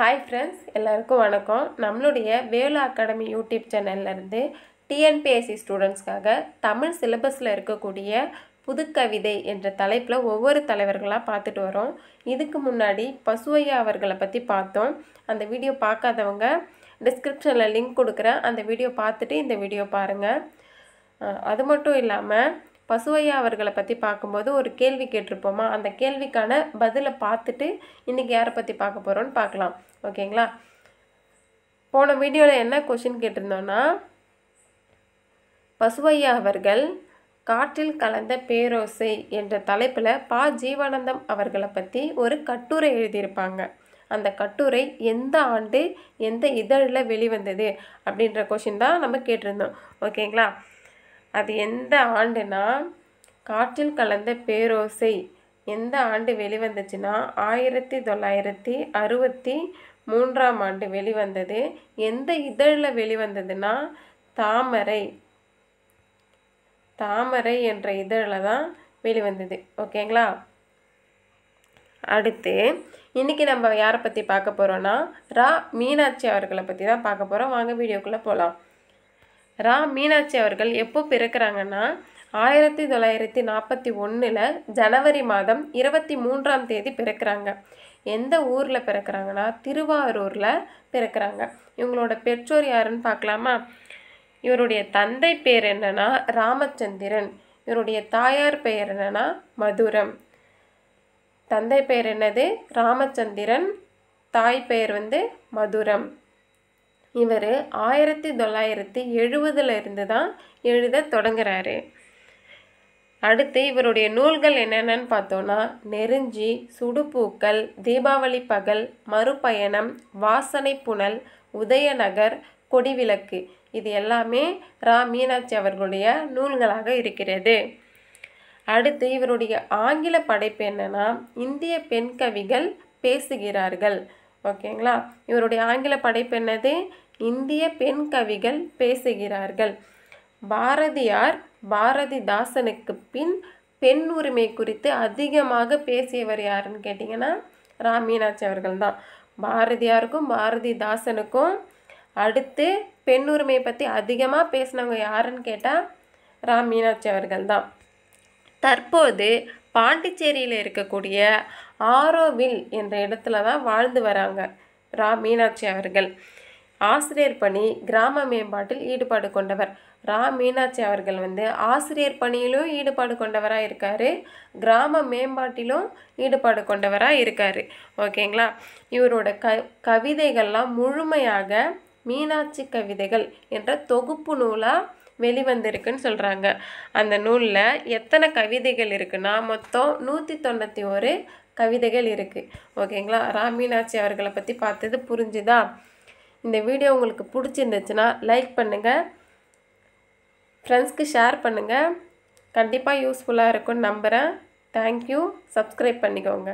hi friends எல்லாருக்கும் வணக்கம் நம்மளுடைய வேலு அகாடமி யூடியூப் சேனல்லேருந்து டிஎன்பிஎஸ்சி ஸ்டூடெண்ட்ஸ்க்காக தமிழ் சிலபஸில் இருக்கக்கூடிய புதுக்கவிதை என்ற தலைப்பில் ஒவ்வொரு தலைவர்களாக பார்த்துட்டு வரோம் இதுக்கு முன்னாடி பசுவையா அவர்களை பற்றி பார்த்தோம் அந்த வீடியோ பார்க்காதவங்க டிஸ்கிரிப்ஷனில் லிங்க் கொடுக்குறேன் அந்த வீடியோ பார்த்துட்டு இந்த வீடியோ பாருங்கள் அது மட்டும் இல்லாமல் பசுவையா அவர்களை பற்றி பார்க்கும்போது ஒரு கேள்வி கேட்டிருப்போமா அந்த கேள்விக்கான பதிலை பார்த்துட்டு இன்றைக்கி யாரை பற்றி பார்க்க போகிறோன்னு பார்க்கலாம் ஓகேங்களா போன வீடியோவில் என்ன கொஷின் கேட்டிருந்தோன்னா பசுவையா அவர்கள் காற்றில் கலந்த பேரோசை என்ற தலைப்பில் பா ஜீவானந்தம் அவர்களை பற்றி ஒரு கட்டுரை எழுதியிருப்பாங்க அந்த கட்டுரை எந்த ஆண்டு எந்த இதழில் வெளிவந்தது அப்படின்ற கொஷின் தான் நம்ம கேட்டிருந்தோம் ஓகேங்களா அது எந்த ஆண்டுனா காற்றில் கலந்த பேரோசை எந்த ஆண்டு வெளிவந்துச்சுன்னா ஆயிரத்தி தொள்ளாயிரத்தி அறுபத்தி மூன்றாம் ஆண்டு வெளிவந்தது எந்த இதழில் வெளிவந்ததுன்னா தாமரை தாமரை என்ற இதழில் தான் வெளிவந்தது ஓகேங்களா அடுத்து இன்றைக்கி நம்ம யாரை பற்றி பார்க்க போகிறோன்னா ரா மீனாட்சி அவர்களை பற்றி தான் பார்க்க போகிறோம் வாங்க வீடியோக்குள்ளே போகலாம் ரா மீனாட்சி அவர்கள் எப்போ பிறக்கிறாங்கன்னா ஆயிரத்தி தொள்ளாயிரத்தி நாற்பத்தி ஒன்றில் ஜனவரி மாதம் இருபத்தி மூன்றாம் தேதி பிறக்கிறாங்க எந்த ஊரில் பிறக்கிறாங்கன்னா திருவாரூரில் பிறக்கிறாங்க இவங்களோட பெற்றோர் யாருன்னு பார்க்கலாமா இவருடைய தந்தை பேர் என்னன்னா ராமச்சந்திரன் இவருடைய தாயார் பெயர் என்னன்னா மதுரம் தந்தை பெயர் என்னது ராமச்சந்திரன் தாய் பெயர் வந்து மதுரம் இவர் ஆயிரத்தி தொள்ளாயிரத்தி எழுபதுல இருந்து தான் எழுத தொடங்குறாரு அடுத்து இவருடைய நூல்கள் என்னென்னு பார்த்தோன்னா நெருஞ்சி சுடுப்பூக்கள் தீபாவளி பகல் மறுபயணம் வாசனை புனல் உதயநகர் கொடிவிளக்கு இது எல்லாமே ரா மீனாட்சி அவர்களுடைய நூல்களாக இருக்கிறது அடுத்து இவருடைய ஆங்கில படைப்பு என்னென்னா இந்திய பெண் கவிகள் பேசுகிறார்கள் ஓகேங்களா இவருடைய ஆங்கில படைப்பு என்னது இந்திய பெண் கவிகள் பேசுகிறார்கள் பாரதியார் பாரதிதாசனுக்கு பின் பெண் உரிமை குறித்து அதிகமாக பேசியவர் யாருன்னு கேட்டிங்கன்னா ராமீனாட்சி அவர்கள் தான் பாரதியாருக்கும் பாரதிதாசனுக்கும் அடுத்து பெண் உரிமையை பற்றி அதிகமாக பேசினவங்க யாருன்னு கேட்டால் ராம் மீனாட்சி அவர்கள் தான் தற்போது பாண்டிச்சேரியில் இருக்கக்கூடிய ஆரோவில் என்ற இடத்துல தான் வாழ்ந்து வராங்க ராம் மீனாட்சி அவர்கள் ஆசிரியர் பணி கிராம மேம்பாட்டில் ஈடுபாடு கொண்டவர் ரா மீனாட்சி அவர்கள் வந்து ஆசிரியர் பணியிலும் ஈடுபாடு கொண்டவராக இருக்கார் கிராம மேம்பாட்டிலும் ஈடுபாடு கொண்டவராக இருக்கார் ஓகேங்களா இவரோட க கவிதைகள்லாம் முழுமையாக மீனாட்சி கவிதைகள் என்ற தொகுப்பு நூலாக வெளிவந்திருக்குன்னு சொல்கிறாங்க அந்த நூலில் எத்தனை கவிதைகள் இருக்குன்னா மொத்தம் நூற்றி தொண்ணூற்றி ஒரு கவிதைகள் இருக்குது ஓகேங்களா ரா மீனாட்சி அவர்களை பற்றி பார்த்தது புரிஞ்சுதா இந்த வீடியோ உங்களுக்கு பிடிச்சிருந்துச்சுன்னா லைக் பண்ணுங்கள் ஃப்ரெண்ட்ஸ்க்கு ஷேர் பண்ணுங்கள் கண்டிப்பாக யூஸ்ஃபுல்லாக இருக்கும்னு நம்புகிறேன் தேங்க்யூ சப்ஸ்கிரைப் பண்ணிக்கோங்க